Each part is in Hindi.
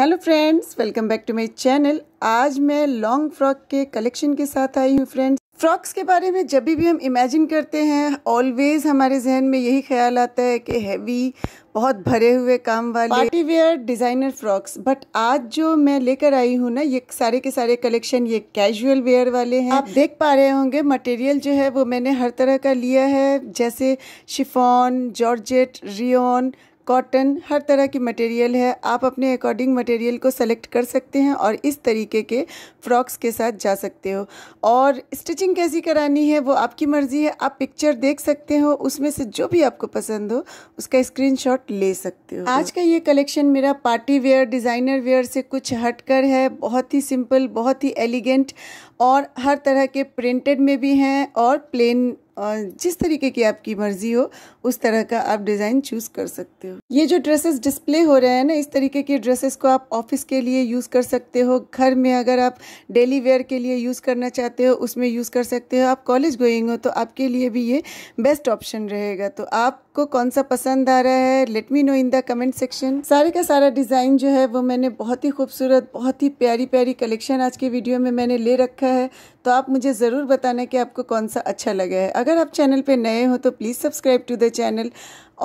hello friends welcome back to my channel आज मैं लॉन्ग फ्रॉक के कलेक्शन के साथ आई हूँ फ्रेंड्स फ्रॉक्स के बारे में जब भी हम इमेजिन करते हैं ऑलवेज हमारे जहन में यही ख्याल आता है कि हैवी बहुत भरे हुए काम वाले party wear designer frocks but आज जो मैं लेकर आई हूँ ना ये सारे के सारे कलेक्शन ये कैजुअल वेयर वाले हैं आप देख पा रहे होंगे मटेरियल जो है वो मैंने हर तरह का लिया है जैसे शिफॉन जॉर्जेट रियोन कॉटन हर तरह की मटेरियल है आप अपने अकॉर्डिंग मटेरियल को सेलेक्ट कर सकते हैं और इस तरीके के फ्रॉक्स के साथ जा सकते हो और स्टिचिंग कैसी करानी है वो आपकी मर्ज़ी है आप पिक्चर देख सकते हो उसमें से जो भी आपको पसंद हो उसका स्क्रीनशॉट ले सकते हो आज का ये कलेक्शन मेरा पार्टी वेयर डिज़ाइनर वेयर से कुछ हटकर है बहुत ही सिंपल बहुत ही एलिगेंट और हर तरह के प्रिंटेड में भी हैं और प्लेन जिस तरीके की आपकी मर्ज़ी हो उस तरह का आप डिज़ाइन चूज़ कर सकते हो ये जो ड्रेसेस डिस्प्ले हो रहे हैं ना इस तरीके के ड्रेसेस को आप ऑफिस के लिए यूज़ कर सकते हो घर में अगर आप डेली वेयर के लिए यूज़ करना चाहते हो उसमें यूज़ कर सकते हो आप कॉलेज गोइंग हो तो आपके लिए भी ये बेस्ट ऑप्शन रहेगा तो आपको कौन सा पसंद आ रहा है let me know in the comment section सारे का सारा डिज़ाइन जो है वो मैंने बहुत ही खूबसूरत बहुत ही प्यारी प्यारी कलेक्शन आज के वीडियो में मैंने ले रखा है तो आप मुझे ज़रूर बताना कि आपको कौन सा अच्छा लगा है अगर आप चैनल पे नए हो तो please subscribe to the channel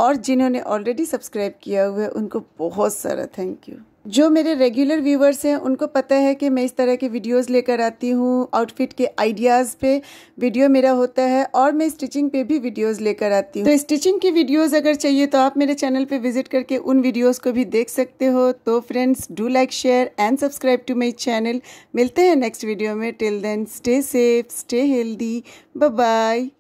और जिन्होंने ऑलरेडी सब्सक्राइब किया हुआ है उनको बहुत सारा थैंक यू जो मेरे रेगुलर व्यूवर्स हैं उनको पता है कि मैं इस तरह के वीडियोस लेकर आती हूँ आउटफिट के आइडियाज़ पे वीडियो मेरा होता है और मैं स्टिचिंग पे भी वीडियोस लेकर आती हूँ तो स्टिचिंग की वीडियोस अगर चाहिए तो आप मेरे चैनल पे विजिट करके उन वीडियोस को भी देख सकते हो तो friends do like share and subscribe to my channel मिलते हैं नेक्स्ट वीडियो में till then stay safe stay healthy bye